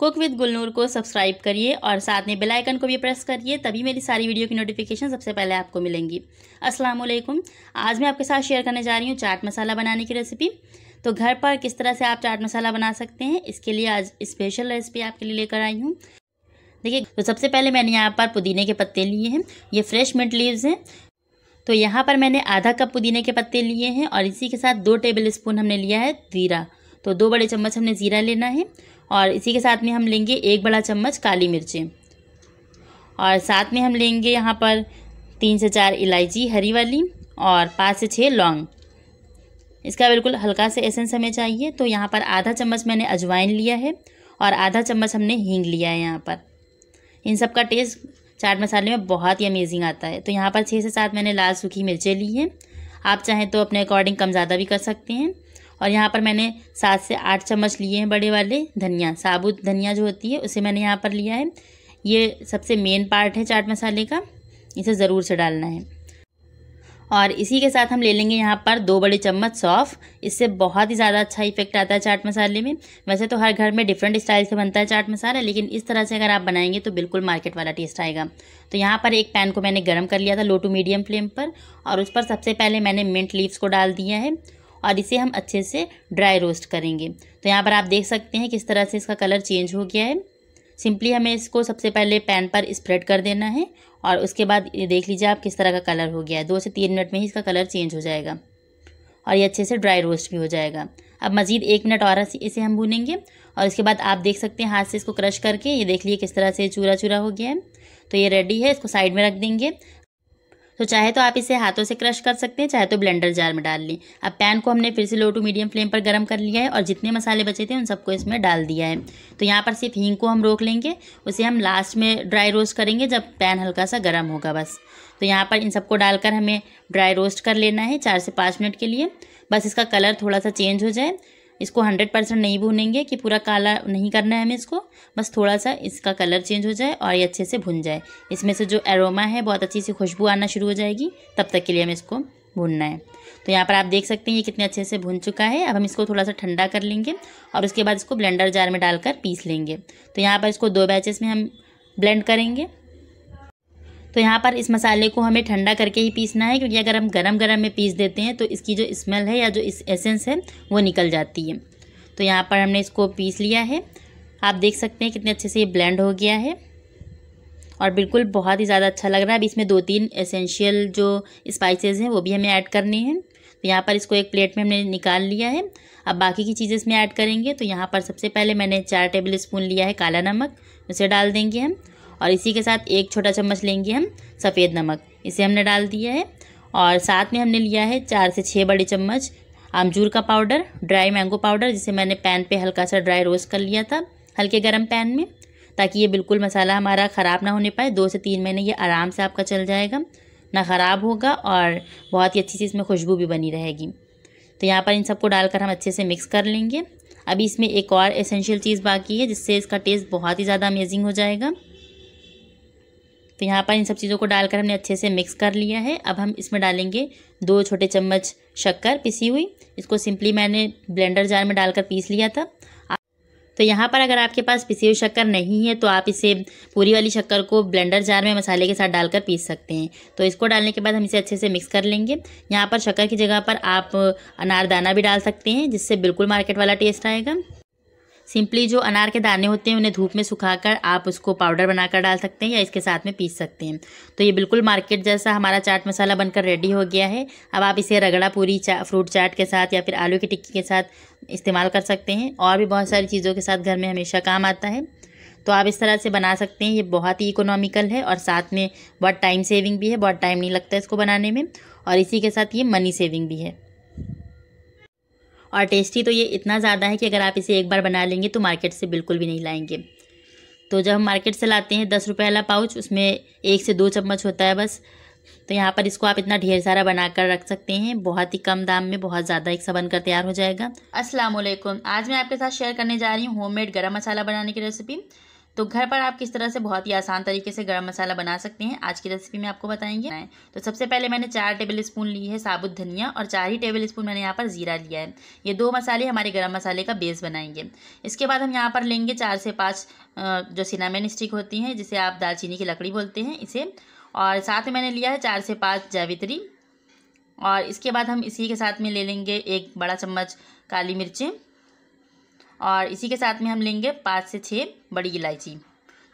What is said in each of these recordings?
cook with गुलनूर को subscribe करिए और साथ में बेल आइकन को भी प्रेस करिए तभी मेरी सारी वीडियो की नोटिफिकेशन सबसे पहले आपको मिलेंगी अस्सलाम वालेकुम आज मैं आपके साथ शेयर करने जा रही हूँ चाट मसाला बनाने की रेसिपी तो घर पर किस तरह से आप चाट मसाला बना सकते हैं इसके लिए आज स्पेशल रेसिपी आपके लिए लेकर आई हूँ देखिए तो सबसे पहले मैंने यहाँ पर पुदीने के पत्ते लिए हैं ये फ्रेश मिंट लीव्स हैं तो यहाँ पर मैंने आधा कप पुदीने के पत्ते लिए हैं और इसी के साथ दो टेबल स्पून हमने लिया है जीरा तो दो बड़े चम्मच हमने ज़ीरा लेना है और इसी के साथ में हम लेंगे एक बड़ा चम्मच काली मिर्चें और साथ में हम लेंगे यहाँ पर तीन से चार इलायची हरी वाली और पाँच से छः लौंग इसका बिल्कुल हल्का से एसेंस हमें चाहिए तो यहाँ पर आधा चम्मच मैंने अजवाइन लिया है और आधा चम्मच हमने हींग लिया है यहाँ पर इन सब का टेस्ट चाट मसाले में बहुत ही अमेजिंग आता है तो यहाँ पर छः से सात मैंने लाल सूखी मिर्चें ली हैं आप चाहें तो अपने अकॉर्डिंग कम ज़्यादा भी कर सकते हैं और यहाँ पर मैंने सात से आठ चम्मच लिए हैं बड़े वाले धनिया साबुत धनिया जो होती है उसे मैंने यहाँ पर लिया है ये सबसे मेन पार्ट है चाट मसाले का इसे ज़रूर से डालना है और इसी के साथ हम ले लेंगे यहाँ पर दो बड़े चम्मच सौफ़ इससे बहुत ही ज़्यादा अच्छा इफेक्ट आता है चाट मसाले में वैसे तो हर घर में डिफरेंट स्टाइल से बनता है चाट मसाला लेकिन इस तरह से अगर आप बनाएंगे तो बिल्कुल मार्केट वाला टेस्ट आएगा तो यहाँ पर एक पैन को मैंने गर्म कर लिया था लो टू मीडियम फ्लेम पर और उस पर सबसे पहले मैंने मिंट लीव्स को डाल दिया है और इसे हम अच्छे से ड्राई रोस्ट करेंगे तो यहाँ पर आप देख सकते हैं किस तरह से इसका कलर चेंज हो गया है सिंपली हमें इसको सबसे पहले पैन पर स्प्रेड कर देना है और उसके बाद ये देख लीजिए आप किस तरह का कलर हो गया है दो से तीन मिनट में ही इसका कलर चेंज हो जाएगा और ये अच्छे से ड्राई रोस्ट भी हो जाएगा अब मज़ीद एक मिनट और इसे हम भूनेंगे और इसके बाद आप देख सकते हैं हाथ से इसको क्रश करके ये देख लीजिए किस तरह से चूरा चूरा हो गया है तो ये रेडी है इसको साइड में रख देंगे तो चाहे तो आप इसे हाथों से क्रश कर सकते हैं चाहे तो ब्लेंडर जार में डाल लें अब पैन को हमने फिर से लो टू मीडियम फ्लेम पर गर्म कर लिया है और जितने मसाले बचे थे उन सबको इसमें डाल दिया है तो यहाँ पर सिर्फ हींग को हम रोक लेंगे उसे हम लास्ट में ड्राई रोस्ट करेंगे जब पैन हल्का सा गर्म होगा बस तो यहाँ पर इन सबको डालकर हमें ड्राई रोस्ट कर लेना है चार से पाँच मिनट के लिए बस इसका कलर थोड़ा सा चेंज हो जाए इसको हंड्रेड परसेंट नहीं भूनेंगे कि पूरा काला नहीं करना है हमें इसको बस थोड़ा सा इसका कलर चेंज हो जाए और ये अच्छे से भुन जाए इसमें से जो एरोमा है बहुत अच्छी सी खुशबू आना शुरू हो जाएगी तब तक के लिए हमें इसको भूनना है तो यहाँ पर आप देख सकते हैं ये कितने अच्छे से भुन चुका है अब हम इसको थोड़ा सा ठंडा कर लेंगे और उसके बाद इसको ब्लेंडर जार में डालकर पीस लेंगे तो यहाँ पर इसको दो बैचेस में हम ब्लेंड करेंगे तो यहाँ पर इस मसाले को हमें ठंडा करके ही पीसना है क्योंकि अगर हम गरम गरम में पीस देते हैं तो इसकी जो स्मेल है या जो इस एसेंस है वो निकल जाती है तो यहाँ पर हमने इसको पीस लिया है आप देख सकते हैं कितने अच्छे से ये ब्लेंड हो गया है और बिल्कुल बहुत ही ज़्यादा अच्छा लग रहा है अब इसमें दो तीन एसेंशियल जो स्पाइसेस हैं वो भी हमें ऐड करनी है तो यहाँ पर इसको एक प्लेट में हमने निकाल लिया है अब बाकी की चीज़ें इसमें ऐड करेंगे तो यहाँ पर सबसे पहले मैंने चार टेबल स्पून लिया है काला नमक उसे डाल देंगे हम और इसी के साथ एक छोटा चम्मच लेंगे हम सफ़ेद नमक इसे हमने डाल दिया है और साथ में हमने लिया है चार से छः बड़े चम्मच आमजूर का पाउडर ड्राई मैंगो पाउडर जिसे मैंने पैन पे हल्का सा ड्राई रोस्ट कर लिया था हल्के गर्म पैन में ताकि ये बिल्कुल मसाला हमारा ख़राब ना होने पाए दो से तीन महीने ये आराम से आपका चल जाएगा ना ख़राब होगा और बहुत ही अच्छी सी इसमें खुशबू भी बनी रहेगी तो यहाँ पर इन सबको डालकर हम अच्छे से मिक्स कर लेंगे अभी इसमें एक और एसेंशियल चीज़ बाकी है जिससे इसका टेस्ट बहुत ही ज़्यादा अमेजिंग हो जाएगा तो यहाँ पर इन सब चीज़ों को डालकर हमने अच्छे से मिक्स कर लिया है अब हम इसमें डालेंगे दो छोटे चम्मच शक्कर पिसी हुई इसको सिंपली मैंने ब्लेंडर जार में डालकर पीस लिया था तो यहाँ पर अगर आपके पास पिसी हुई शक्कर नहीं है तो आप इसे पूरी वाली शक्कर को ब्लेंडर जार में मसाले के साथ डालकर पीस सकते हैं तो इसको डालने के बाद हम इसे अच्छे से मिक्स कर लेंगे यहाँ पर शक्कर की जगह पर आप अनारदाना भी डाल सकते हैं जिससे बिल्कुल मार्केट वाला टेस्ट आएगा सिंपली जो अनार के दाने होते हैं उन्हें धूप में सुखाकर आप उसको पाउडर बनाकर डाल सकते हैं या इसके साथ में पीस सकते हैं तो ये बिल्कुल मार्केट जैसा हमारा चाट मसाला बनकर रेडी हो गया है अब आप इसे रगड़ा पूरी चा, फ्रूट चाट के साथ या फिर आलू की टिक्की के साथ इस्तेमाल कर सकते हैं और भी बहुत सारी चीज़ों के साथ घर में हमेशा काम आता है तो आप इस तरह से बना सकते हैं ये बहुत ही इकोनॉमिकल है और साथ में बहुत टाइम सेविंग भी है बहुत टाइम नहीं लगता इसको बनाने में और इसी के साथ ये मनी सेविंग भी है और टेस्टी तो ये इतना ज़्यादा है कि अगर आप इसे एक बार बना लेंगे तो मार्केट से बिल्कुल भी नहीं लाएंगे तो जब हम मार्केट से लाते हैं दस रुपये वाला पाउच उसमें एक से दो चम्मच होता है बस तो यहाँ पर इसको आप इतना ढेर सारा बनाकर रख सकते हैं बहुत ही कम दाम में बहुत ज़्यादा एक सा बनकर तैयार हो जाएगा अस्सलाम वालेकुम आज मैं आपके साथ शेयर करने जा रही हूँ होममेड गरम मसाला बनाने की रेसिपी तो घर पर आप किस तरह से बहुत ही आसान तरीके से गर्म मसाला बना सकते हैं आज की रेसिपी में आपको बताएंगे तो सबसे पहले मैंने चार टेबल स्पून ली है साबुत धनिया और चार ही टेबल स्पून मैंने यहाँ पर जीरा लिया है ये दो मसाले हमारे गर्म मसाले का बेस बनाएंगे इसके बाद हम यहाँ पर लेंगे चार से पाँच जो सिनामेन स्टिक होती हैं जिसे आप दालचीनी की लकड़ी बोलते हैं इसे और साथ में मैंने लिया है चार से पाँच जावित्री और इसके बाद हम इसी के साथ में ले लेंगे एक बड़ा चम्मच काली मिर्चें और इसी के साथ में हम लेंगे पाँच से छः बड़ी इलायची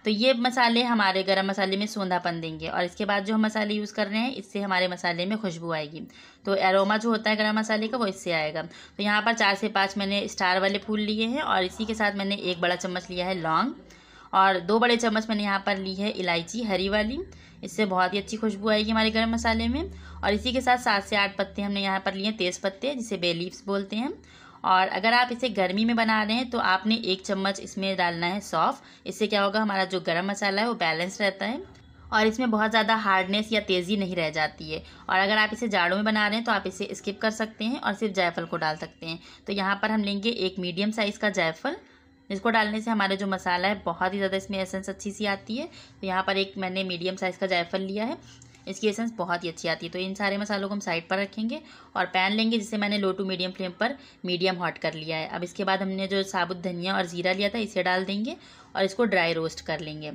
तो ये मसाले हमारे गरम मसाले में सोंधापन देंगे और इसके बाद जो हम मसाले यूज़ कर रहे हैं इससे हमारे मसाले में खुशबू आएगी तो एरोमा जो होता है गरम मसाले का वो इससे आएगा तो यहाँ पर चार से पाँच मैंने स्टार वाले फूल लिए हैं और इसी के साथ मैंने एक बड़ा चम्मच लिया है लौंग और दो बड़े चम्मच मैंने यहाँ पर ली है इलायची हरी वाली इससे बहुत ही अच्छी खुशबू आएगी हमारे गर्म मसाले में और इसी के साथ सात से आठ पत्ते हमने यहाँ पर लिए हैं तेज़ पत्ते जिसे बेलीव्स बोलते हैं और अगर आप इसे गर्मी में बना रहे हैं तो आपने एक चम्मच इसमें डालना है सौफ इससे क्या होगा हमारा जो गर्म मसाला है वो बैलेंस रहता है और इसमें बहुत ज़्यादा हार्डनेस या तेज़ी नहीं रह जाती है और अगर आप इसे जाड़ों में बना रहे हैं तो आप इसे स्किप कर सकते हैं और सिर्फ जायफल को डाल सकते हैं तो यहाँ पर हम लेंगे एक मीडियम साइज़ का जायफल जिसको डालने से हमारा जो मसाला है बहुत ही ज़्यादा इसमें एसेंस अच्छी सी आती है तो यहाँ पर एक मैंने मीडियम साइज़ का जायफल लिया है इसकी एसेंस बहुत ही अच्छी आती है तो इन सारे मसालों को हम साइड पर रखेंगे और पैन लेंगे जिसे मैंने लो टू मीडियम फ्लेम पर मीडियम हॉट कर लिया है अब इसके बाद हमने जो साबुत धनिया और ज़ीरा लिया था इसे डाल देंगे और इसको ड्राई रोस्ट कर लेंगे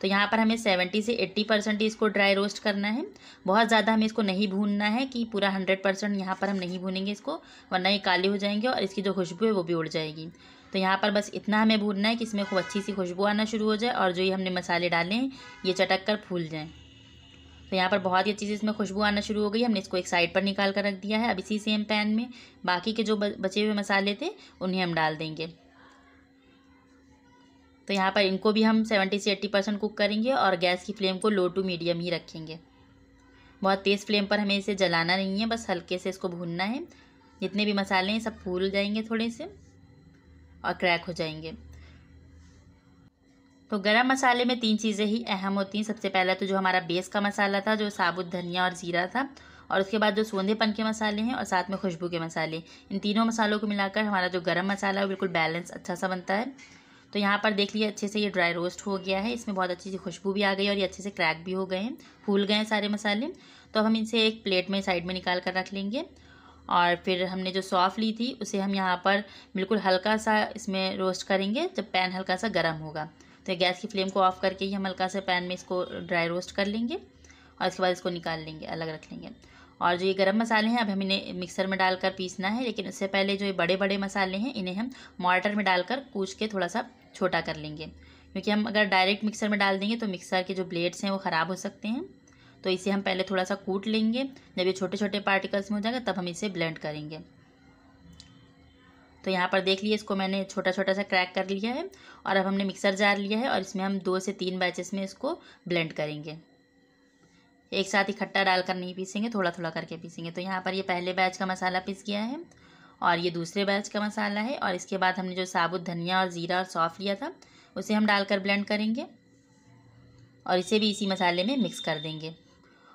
तो यहाँ पर हमें सेवेंटी से एट्टी परसेंट इसको ड्राई रोस्ट करना है बहुत ज़्यादा हमें इसको नहीं भूनना है कि पूरा हंड्रेड परसेंट यहाँ पर हम नहीं भूनेंगे इसको वरना ये काले हो जाएंगे और इसकी जो खुशबू है वो भी उड़ जाएगी तो यहाँ पर बस इतना हमें भूनना है कि इसमें खूब अच्छी सी खुशबू आना शुरू हो जाए और जो ये हमने मसाले डाले हैं ये चटक कर फूल जाएँ तो यहाँ पर बहुत ही अच्छी से इसमें खुशबू आना शुरू हो गई हमने इसको एक साइड पर निकाल कर रख दिया है अब इसी सेम पैन में बाकी के जो बचे हुए मसाले थे उन्हें हम डाल देंगे तो यहाँ पर इनको भी हम सेवेंटी से एट्टी परसेंट कुक करेंगे और गैस की फ्लेम को लो टू मीडियम ही रखेंगे बहुत तेज़ फ्लेम पर हमें इसे जलाना नहीं है बस हल्के से इसको भूनना है जितने भी मसाले हैं सब फूल जाएंगे थोड़े से और क्रैक हो जाएंगे तो गरम मसाले में तीन चीज़ें ही अहम होती हैं सबसे पहला तो जो हमारा बेस का मसाला था जो साबुत धनिया और ज़ीरा था और उसके बाद जो सोंधेपन के मसाले हैं और साथ में खुशबू के मसाले इन तीनों मसालों को मिलाकर हमारा जो गरम मसाला है बिल्कुल बैलेंस अच्छा सा बनता है तो यहाँ पर देख लिए अच्छे से ये ड्राई रोस्ट हो गया है इसमें बहुत अच्छी सी खुशबू भी आ गई और ये अच्छे से क्रैक भी हो गए हैं फूल गए हैं सारे मसाले तो हम इनसे एक प्लेट में साइड में निकाल कर रख लेंगे और फिर हमने जो सौफ ली थी उसे हम यहाँ पर बिल्कुल हल्का सा इसमें रोस्ट करेंगे जब पैन हल्का सा गर्म होगा तो गैस की फ्लेम को ऑफ करके ही हम हल्का से पैन में इसको ड्राई रोस्ट कर लेंगे और इसके बाद इसको निकाल लेंगे अलग रख लेंगे और जो ये गरम मसाले हैं अब हम इन्हें मिक्सर में डालकर पीसना है लेकिन उससे पहले जो ये बड़े बड़े मसाले हैं इन्हें हम मॉर्टर में डालकर कूच के थोड़ा सा छोटा कर लेंगे क्योंकि हम अगर डायरेक्ट मिक्सर में डाल देंगे तो मिक्सर के जो ब्लेड्स हैं वो ख़राब हो सकते हैं तो इसे हम पहले थोड़ा सा कूट लेंगे जब ये छोटे छोटे पार्टिकल्स में हो जाएगा तब हम इसे ब्लेंड करेंगे तो यहाँ पर देख लिए इसको मैंने छोटा छोटा सा क्रैक कर लिया है और अब हमने मिक्सर जार लिया है और इसमें हम दो से तीन बैचेस में इसको ब्लेंड करेंगे एक साथ खट्टा डालकर नहीं पीसेंगे थोड़ा थोड़ा करके पीसेंगे तो यहाँ पर ये पहले बैच का मसाला पीस गया है और ये दूसरे बैच का मसाला है और इसके बाद हमने जो साबुत धनिया और ज़ीरा और सौंफ लिया था उसे हम डालकर ब्लेंड करेंगे और इसे भी इसी मसाले में मिक्स कर देंगे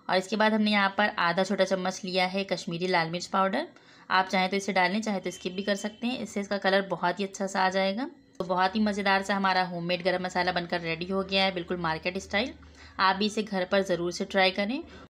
और इसके बाद हमने यहाँ पर आधा छोटा चम्मच लिया है कश्मीरी लाल मिर्च पाउडर आप चाहें तो इसे डालें चाहे तो स्किप भी कर सकते हैं इससे इसका कलर बहुत ही अच्छा सा आ जाएगा तो बहुत ही मज़ेदार सा हमारा होममेड गरम मसाला बनकर रेडी हो गया है बिल्कुल मार्केट स्टाइल आप भी इसे घर पर ज़रूर से ट्राई करें